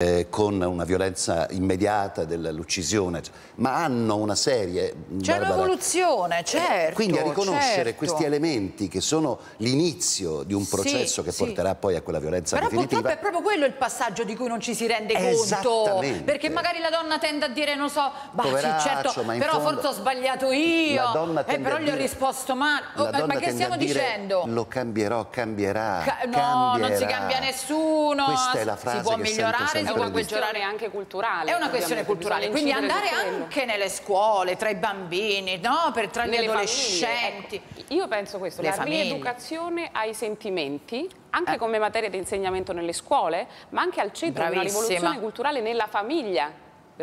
Eh, con una violenza immediata dell'uccisione, ma hanno una serie... C'è un'evoluzione, eh, certo. quindi a riconoscere certo. questi elementi che sono l'inizio di un processo sì, che sì. porterà poi a quella violenza Però definitiva... Però purtroppo è proprio quello il passaggio di cui non ci si rende conto, perché magari la donna tende a dire, non so, sì, certo, però fondo... forse ho sbagliato io, e eh, però gli ho risposto male. Oh, eh, ma che stiamo dicendo? Lo cambierò, cambierà, Ca no, cambierà. non si cambia nessuno, Questa è la frase si può migliorare è una questione anche culturale. È una questione culturale, quindi andare anche nelle scuole, tra i bambini, no? per, tra gli nelle adolescenti. Ecco, io penso questo, Le la famiglie. rieducazione ai sentimenti anche eh. come materia di insegnamento nelle scuole, ma anche al centro Bravissima. di una rivoluzione culturale nella famiglia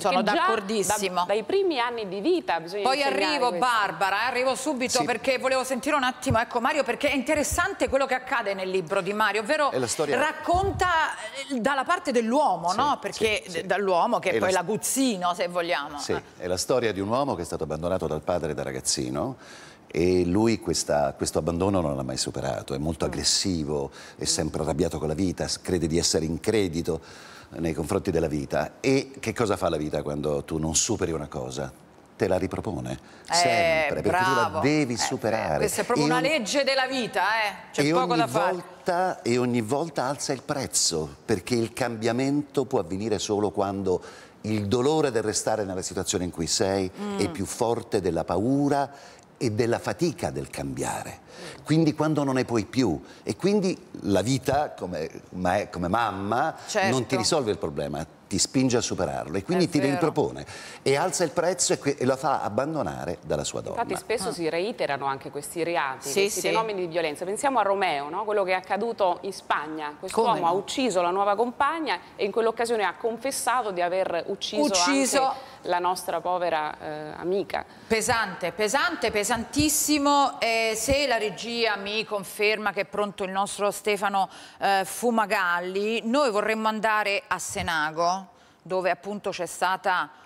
sono d'accordissimo. Da, dai primi anni di vita bisogna Poi arrivo questo. Barbara, eh, arrivo subito sì. perché volevo sentire un attimo, ecco Mario, perché è interessante quello che accade nel libro di Mario, ovvero storia... racconta eh, dalla parte dell'uomo, sì, no? Perché sì, dall'uomo che è poi la... l'aguzzino, se vogliamo. Sì, ah. è la storia di un uomo che è stato abbandonato dal padre da ragazzino e lui questa, questo abbandono non l'ha mai superato, è molto mm. aggressivo, è sempre arrabbiato con la vita, crede di essere in credito nei confronti della vita. E che cosa fa la vita quando tu non superi una cosa? te la ripropone eh, sempre eh, perché bravo. tu la devi eh, superare. Eh, questa è proprio e una un... legge della vita, eh. c'è poco da fare. e ogni volta alza il prezzo perché il cambiamento può avvenire solo quando il dolore del restare nella situazione in cui sei mm. è più forte della paura e della fatica del cambiare. Quindi quando non ne puoi più e quindi la vita come, come mamma certo. non ti certo. risolve il problema, ti spinge a superarlo e quindi ti ripropone e alza il prezzo e, e, la fa abbandonare dalla sua donna. Infatti spesso ah. si reiterano anche questi reati, sì, questi sì. fenomeni di violenza. Pensiamo a Romeo, no? quello che è accaduto in Spagna. Quest'uomo no? ha ucciso la nuova compagna e in quell'occasione ha confessato di aver ucciso, ucciso. la nostra povera eh, amica. Pesante, pesante, pesantissimo. Eh, se la regia mi conferma che è pronto il nostro Stefano eh, Fumagalli, noi vorremmo andare a Senago dove appunto c'è stata